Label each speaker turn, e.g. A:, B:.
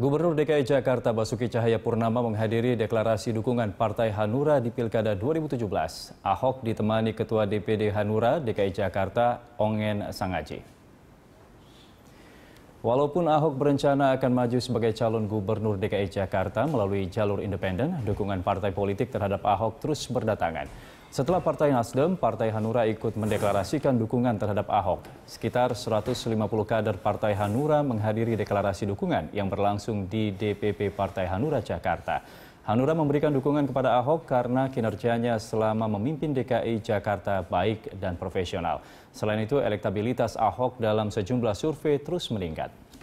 A: Gubernur DKI Jakarta Basuki Cahaya Purnama menghadiri deklarasi dukungan Partai Hanura di Pilkada 2017. Ahok ditemani Ketua DPD Hanura DKI Jakarta, Ongen Sangaji.
B: Walaupun Ahok berencana
A: akan maju sebagai calon gubernur DKI Jakarta melalui jalur independen, dukungan partai politik terhadap Ahok terus berdatangan. Setelah Partai Nasdem, Partai Hanura ikut mendeklarasikan dukungan terhadap Ahok. Sekitar 150 kader Partai Hanura menghadiri deklarasi dukungan yang berlangsung di DPP Partai Hanura Jakarta. Hanura memberikan dukungan kepada Ahok karena kinerjanya selama memimpin DKI Jakarta baik dan profesional. Selain itu, elektabilitas Ahok dalam sejumlah survei terus meningkat.